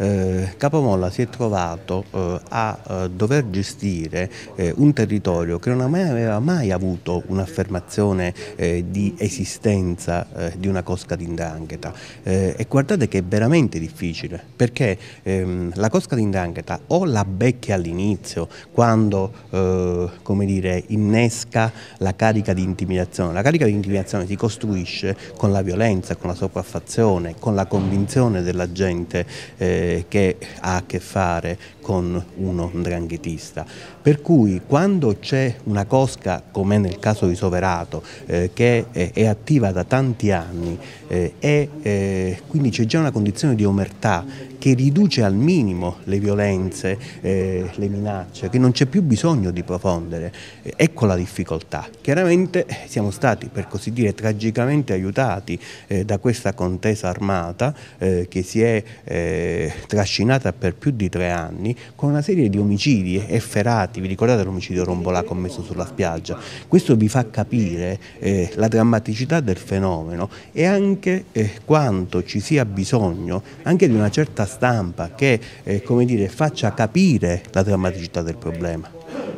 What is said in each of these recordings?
Eh, Capomolla si è trovato eh, a, eh, dover gestire un territorio che non aveva mai avuto un'affermazione di esistenza di una cosca d'indrangheta e guardate che è veramente difficile perché ehm, la cosca d'indrangheta o la becchia all'inizio quando come dire, innesca la carica di intimidazione, la carica di intimidazione si costruisce con la violenza, con la sopraffazione, con la convinzione della gente eh, che ha a che fare con uno dranghetista. Per cui quando c'è una cosca, come nel caso di Soverato, eh, che è, è, attiva da tanti anni e eh, eh, quindi c'è già una condizione di omertà che riduce al minimo le violenze, eh, le minacce, che non c'è più bisogno di profondere. Eh, ecco la difficoltà. Chiaramente eh, siamo stati, per così dire, tragicamente aiutati eh, da questa contesa armata eh, che si è eh, trascinata per più di tre anni con una serie di omicidi efferati, vi ricordate l'omicidio Rombolà commesso sulla spiaggia? Questo vi fa capire la drammaticità del fenomeno e anche quanto ci sia bisogno anche di una certa stampa che eh, dire, faccia capire la drammaticità del problema,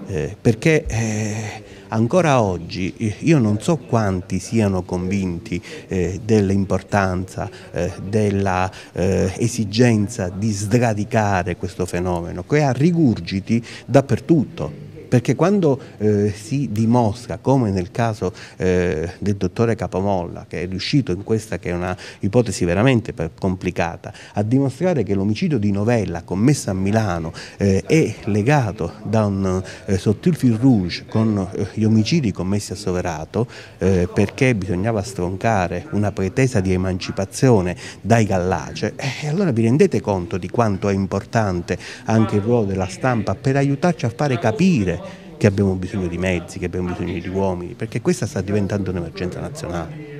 eh, perché eh, ancora oggi eh, io non so quanti siano convinti eh, dell'importanza, eh, dell'esigenza di sradicare questo fenomeno che ha rigurgiti dappertutto perché quando eh, si dimostra, come nel caso eh, del dottore Capomolla, che è riuscito in questa che è una ipotesi veramente complicata, a dimostrare che l'omicidio di Novella commesso a Milano eh, è legato da un eh, sottilfil rouge con eh, gli omicidi commessi a Soverato, eh, perché bisognava stroncare una pretesa di emancipazione dai gallace, eh, e allora vi rendete conto di quanto è importante anche il ruolo della stampa per aiutarci a fare capire che abbiamo bisogno di mezzi, che abbiamo bisogno di uomini, perché questa sta diventando un'emergenza nazionale.